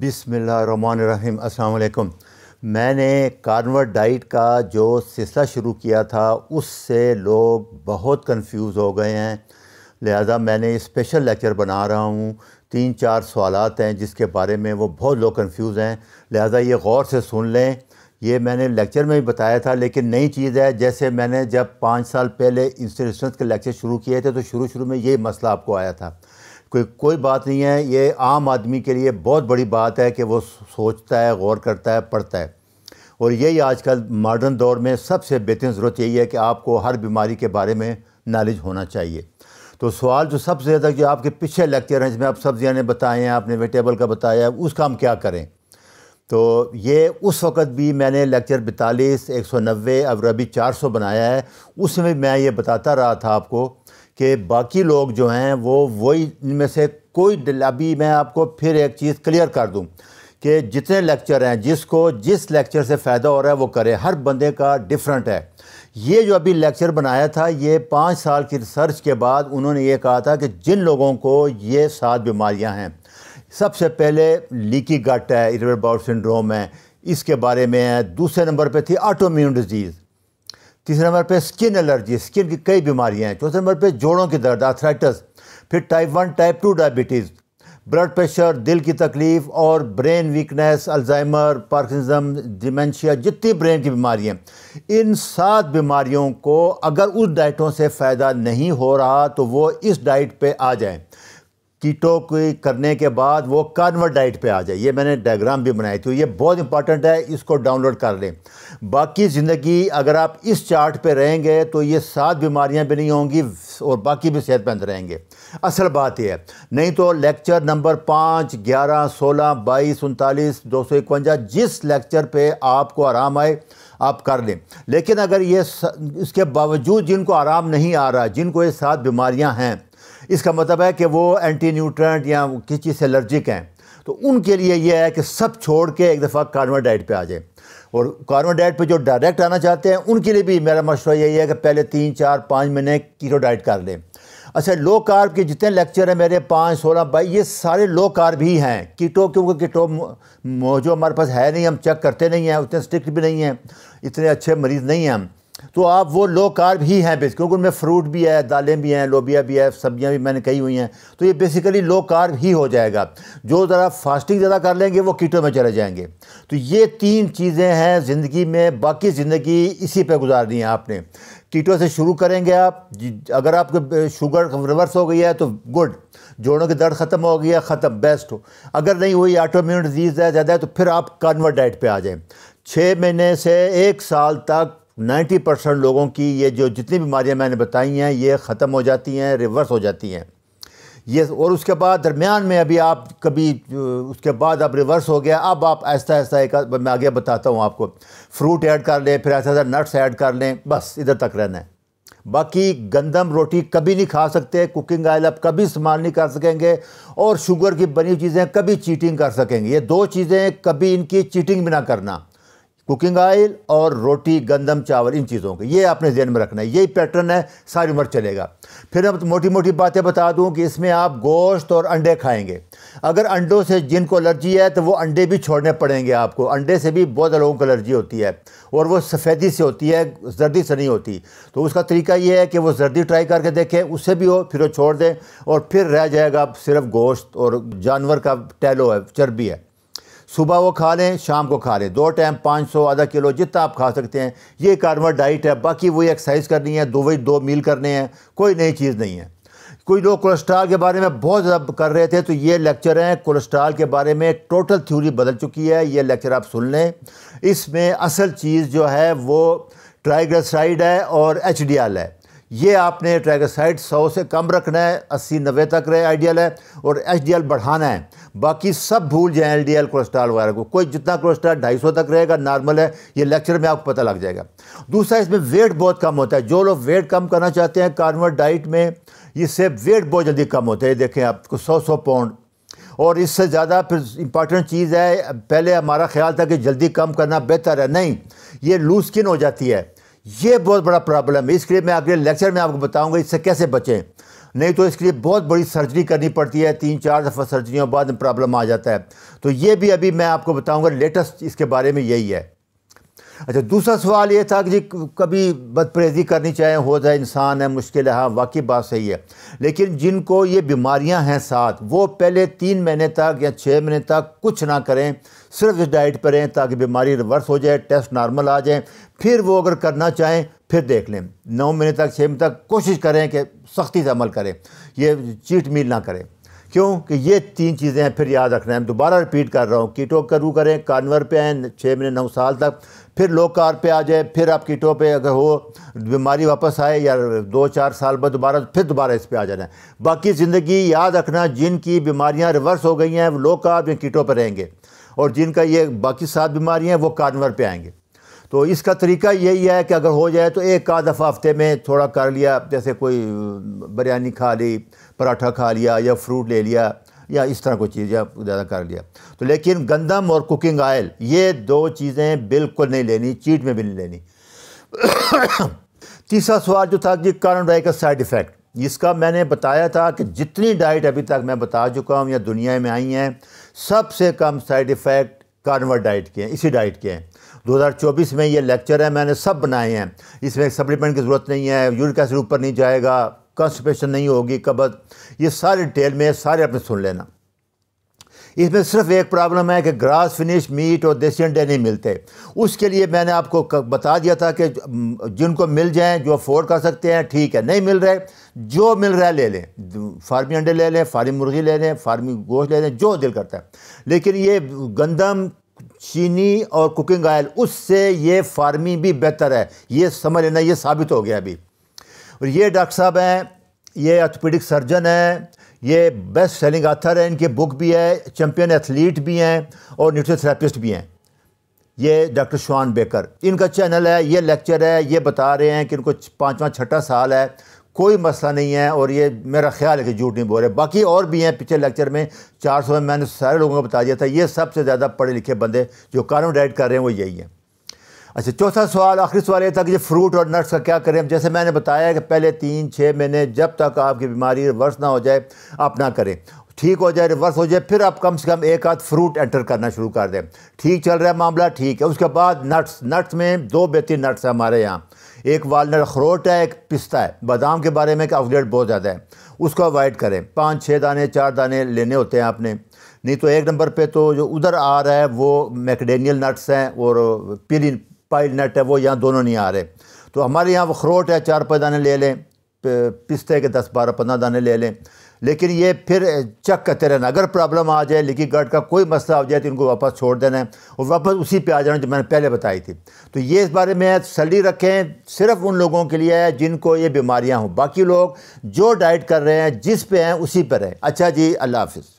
बिसमीम् अल्लाम मैंने कार्नवर डाइट का जो सिलसिला शुरू किया था उससे लोग बहुत कंफ्यूज हो गए हैं लिहाजा मैंने स्पेशल लेक्चर बना रहा हूँ तीन चार सवाल हैं जिसके बारे में वो बहुत लोग कंफ्यूज हैं लिहाजा ये गौर से सुन लें ये मैंने लेक्चर में भी बताया था लेकिन नई चीज़ है जैसे मैंने जब पाँच साल पहले इंस्टीट्यूशन के लेक्चर शुरू किए थे तो शुरू शुरू में ये मसला आपको आया था कोई कोई बात नहीं है ये आम आदमी के लिए बहुत बड़ी बात है कि वो सोचता है गौर करता है पढ़ता है और यही आजकल मॉडर्न दौर में सबसे बेहतरीन ज़रूरत यही है कि आपको हर बीमारी के बारे में नॉलेज होना चाहिए तो सवाल जो सबसे ज़्यादा जो आपके पीछे लेक्चर हैं जिसमें आप सब्जियाँ ने बताए हैं आपने वेजिटेबल का बताया उसका हम क्या करें तो ये उस वक़्त भी मैंने लेक्चर बैतालीस एक सौ नब्बे अब रबी चार सौ बनाया है उसमें मैं ये बताता रहा था आपको कि बाकी लोग जो हैं वो वही इनमें से कोई अभी मैं आपको फिर एक चीज़ क्लियर कर दूं कि जितने लेक्चर हैं जिसको जिस लेक्चर से फ़ायदा हो रहा है वो करे हर बंदे का डिफरेंट है ये जो अभी लेक्चर बनाया था ये पाँच साल की रिसर्च के बाद उन्होंने ये कहा था कि जिन लोगों को ये सात बीमारियां हैं सबसे पहले लीकी गट है इरवर बाउट सिंड्रोम है इसके बारे में है दूसरे नंबर पे थी ऑटोम्यून डिजीज़ तीसरे नंबर पे स्किन एलर्जी स्किन की कई बीमारियां हैं चौथे नंबर पे जोड़ों की दर्द आथराइटस फिर type one type two diabetes blood pressure दिल की तकलीफ़ और brain weakness Alzheimer's Parkinson's dementia जितनी ब्रेन की बीमारियाँ इन सात बीमारियों को अगर उस डाइटों से फ़ायदा नहीं हो रहा तो वो इस डाइट पे आ जाएं कीटो की करने के बाद वो कार्नवर डाइट पे आ जाए ये मैंने डायग्राम भी बनाई थी ये बहुत इंपॉर्टेंट है इसको डाउनलोड कर लें बाकी ज़िंदगी अगर आप इस चार्ट पे रहेंगे तो ये सात बीमारियां भी नहीं होंगी और बाकी भी सेहतमंद रहेंगे असल बात यह है नहीं तो लेक्चर नंबर पाँच ग्यारह सोलह बाईस उनतालीस दो सौ जिस लेक्चर पर आपको आराम आए आप कर लें लेकिन अगर ये इसके बावजूद जिनको आराम नहीं आ रहा जिनको ये सात बीमारियाँ हैं इसका मतलब है कि वो एंटी न्यूट्रेंट या किस चीज़ से एलर्जिक हैं तो उनके लिए यह है कि सब छोड़ के एक दफ़ा कार्बन डाइट पर आ जाए और कार्बन डाइट पर जो डायरेक्ट आना चाहते हैं उनके लिए भी मेरा मशवरा यही है कि पहले तीन चार पाँच महीने कीटो डाइट कर लें अच्छा लो कार्ब के जितने लेक्चर हैं मेरे पाँच सोलह बाई ये सारे लो कार्ब ही हैं कीटो क्योंकि कीटो जो हमारे पास है नहीं हम चेक करते नहीं हैं उतने स्ट्रिक्ट भी नहीं हैं इतने अच्छे मरीज़ नहीं हैं हम तो आप वो लो कार्ब ही हैं बेसिक क्योंकि उनमें फ्रूट भी है दालें भी हैं लोबिया भी है सब्जियां भी मैंने कही हुई हैं तो ये बेसिकली लो कार्ब ही हो जाएगा जो ज़रा फास्टिंग ज़्यादा कर लेंगे वो कीटो में चले जाएंगे तो ये तीन चीज़ें हैं ज़िंदगी में बाकी ज़िंदगी इसी पर गुजारनी है आपने कीटो से शुरू करेंगे आप अगर आपको शुगर रिवर्स हो गई है तो गुड जोड़ों के दर्द ख़त्म हो गया ख़त्म बेस्ट हो अगर नहीं हुई ऑटोम्यून डिजीज़ है ज़्यादा है तो फिर आप कन्वर्ट डाइट पर आ जाएँ छः महीने से एक साल तक नाइन्टी परसेंट लोगों की ये जो जितनी बीमारियां मैंने बताई हैं ये ख़त्म हो जाती हैं रिवर्स हो जाती हैं ये और उसके बाद दरमियान में अभी आप कभी उसके बाद अब रिवर्स हो गया अब आप ऐसा ऐसा एक मैं आगे बताता हूँ आपको फ्रूट ऐड कर लें फिर ऐसा ऐसा नट्स ऐड कर लें बस इधर तक रहना है बाकी गंदम रोटी कभी नहीं खा सकते कुकिंग ऑयल आप कभी इस्तेमाल नहीं कर सकेंगे और शुगर की बनी चीज़ें कभी चीटिंग कर सकेंगे ये दो चीज़ें कभी इनकी चीटिंग भी ना करना कुकिंग ऑयल और रोटी गंदम चावल इन चीज़ों के ये आपने जहन में रखना है यही पैटर्न है सारी उम्र चलेगा फिर अब मोटी मोटी बातें बता दूं कि इसमें आप गोश्त और अंडे खाएंगे अगर अंडों से जिनको एलर्जी है तो वो अंडे भी छोड़ने पड़ेंगे आपको अंडे से भी बहुत लोगों को एलर्जी होती है और वो सफ़ेदी से होती है जर्दी से नहीं होती तो उसका तरीका ये है कि वो जर्दी ट्राई करके देखें उससे भी हो फिर वो छोड़ दें और फिर रह जाएगा सिर्फ गोश्त और जानवर का टैलो है चर्बी है सुबह वो खा लें शाम को खा लें दो टाइम पाँच सौ आधा किलो जितना आप खा सकते हैं ये कार्बन डाइट है बाकी वही एक्सरसाइज करनी है दो वही दो मील करने हैं कोई नई चीज़ नहीं है कोई लोग कोलेस्ट्रॉल के बारे में बहुत ज़्यादा कर रहे थे तो ये लेक्चर हैं कोलेस्ट्रॉल के बारे में टोटल थ्योरी बदल चुकी है ये लेक्चर आप सुन लें इसमें असल चीज़ जो है वो ट्राइग्लिसराइड है और एच है ये आपने ट्रैगोसाइड 100 से कम रखना है 80 नब्बे तक रहे आइडियल है और एच बढ़ाना है बाकी सब भूल जाएं एल कोलेस्ट्रॉल वगैरह को कोई जितना कोलेस्ट्रॉल सौ तक रहेगा नॉर्मल है ये लेक्चर में आपको पता लग जाएगा दूसरा इसमें वेट बहुत कम होता है जो लोग वेट कम करना चाहते हैं कार्बन डाइट में इससे वेट बहुत जल्दी कम होता है देखें आपको सौ सौ पाउंड और इससे ज़्यादा फिर इंपॉर्टेंट चीज़ है पहले हमारा ख्याल था कि जल्दी कम करना बेहतर है नहीं ये लूज स्किन हो जाती है ये बहुत बड़ा प्रॉब्लम है इसके लिए मैं अगले लेक्चर में आपको बताऊंगा इससे कैसे बचें नहीं तो इसके लिए बहुत बड़ी सर्जरी करनी पड़ती है तीन चार दफ़ा सर्जरियों बाद में प्रॉब्लम आ जाता है तो ये भी अभी मैं आपको बताऊंगा लेटेस्ट इसके बारे में यही है अच्छा दूसरा सवाल ये था कि जी कभी बदप्रेजी करनी चाहे हो जाए इंसान है मुश्किल है हाँ वाकई बात सही है लेकिन जिनको ये बीमारियां हैं साथ वो पहले तीन महीने तक या छः महीने तक कुछ ना करें सिर्फ इस डाइट पर रहें ताकि बीमारी रिवर्स हो जाए टेस्ट नॉर्मल आ जाए फिर वो अगर करना चाहें फिर देख लें नौ महीने तक छः महीने तक कोशिश करें कि सख्ती से अमल करें ये चीट मील ना करें क्योंकि ये तीन चीज़ें हैं फिर याद रखना है दोबारा रिपीट कर रहा हूँ कीटो करू करें कानवर पे आए छः महीने नौ साल तक फिर लो कार पे आ जाए फिर आप कीटो पे अगर हो बीमारी वापस आए या दो चार साल बाद दोबारा फिर दोबारा इस पे आ जाना है बाकी ज़िंदगी याद रखना जिनकी बीमारियाँ रिवर्स हो गई हैं वो लो कार्ब या कीटो पर रहेंगे और जिनका ये बाकी सात बीमारियाँ हैं वो कानवर पर आएँगे तो इसका तरीका यही है कि अगर हो जाए तो एक आध दफ़ा हफ्ते में थोड़ा कर लिया जैसे कोई बिरयानी खा ली पराठा खा लिया या फ्रूट ले लिया या इस तरह कोई चीज़ या ज़्यादा कर लिया तो लेकिन गंदम और कुकिंग ऑयल ये दो चीज़ें बिल्कुल नहीं लेनी चीट में भी नहीं लेनी तीसरा सवाल जो था कि कार्बन डाई का साइड इफ़ेक्ट इसका मैंने बताया था कि जितनी डाइट अभी तक मैं बता चुका हूँ या दुनिया में आई हैं सबसे कम साइड इफ़ेक्ट कार्नवर डाइट के हैं इसी डाइट के हैं 2024 में ये लेक्चर है मैंने सब बनाए हैं इसमें सप्लीमेंट की ज़रूरत नहीं है यूरिक एसिड ऊपर नहीं जाएगा कॉन्स्टिपेशन नहीं होगी कब्ज ये सारी डिटेल में सारे अपने सुन लेना इसमें सिर्फ एक प्रॉब्लम है कि ग्रास फिनिश मीट और देसी अंडे नहीं मिलते उसके लिए मैंने आपको बता दिया था कि जिनको मिल जाएँ जो अफोर्ड कर सकते हैं ठीक है नहीं मिल रहे जो मिल रहा है ले लें फार्मी अंडे ले लें फार्मी मुर्गी ले लें फार्मी गोश्त ले लें जो दिल करता है लेकिन ये गंदम चीनी और कुकिंग ऑयल उससे ये फार्मी भी बेहतर है ये समझ लेना ये साबित हो गया अभी और ये डॉक्टर साहब हैं ये ऑर्थोपेडिक सर्जन हैं ये बेस्ट सेलिंग आथर है इनकी बुक भी है चैम्पियन एथलीट भी हैं और न्यूट्रोथेरापिस्ट भी हैं ये डॉक्टर शॉन बेकर इनका चैनल है ये लेक्चर है ये बता रहे हैं कि इनको पाँचवा छठा साल है कोई मसला नहीं है और ये मेरा ख्याल है कि झूठ नहीं बोल रहे बाकी और भी हैं पिछले लेक्चर में चार सौ में मैंने सारे लोगों को बता दिया था ये सबसे ज़्यादा पढ़े लिखे बंदे जो कार्बन डाइट कर रहे हैं वो यही हैं अच्छा चौथा सवाल आखिरी सवाल ये था कि फ्रूट और नट्स का क्या करें जैसे मैंने बताया कि पहले तीन छः महीने जब तक आपकी बीमारी रिवर्स ना हो जाए आप ना करें ठीक हो जाए रिवर्स हो जाए फिर आप कम से कम एक आध फ्रूट एंटर करना शुरू कर दें ठीक चल रहा है मामला ठीक है उसके बाद नट्स नट्स में दो बेहतरीन नट्स हैं हमारे यहाँ एक वालनट अखरोट है एक पिस्ता है बादाम के बारे में अवगेट बहुत ज़्यादा है उसको अवॉइड करें पाँच छः दाने चार दाने लेने होते हैं आपने नहीं तो एक नंबर पे तो जो उधर आ रहा है वो मैकडेनियल नट्स हैं और पीली पाइल नट है वो यहाँ दोनों नहीं आ रहे तो हमारे यहाँ अखरोट है चार पाँच दाने ले लें पिस्ते के दस बारह पंद्रह दाने ले लें लेकिन ये फिर चेक करते रहना अगर प्रॉब्लम आ जाए लीकी गर्ड का कोई मसला हो जाए तो इनको वापस छोड़ देना है और वापस उसी पे आ जाना जो मैंने पहले बताई थी तो ये इस बारे में तसली रखें सिर्फ उन लोगों के लिए है जिनको ये बीमारियाँ हों बाकी लोग जो डाइट कर रहे हैं जिस पे हैं उसी पर रहें अच्छा जी अल्लाह हाफिज़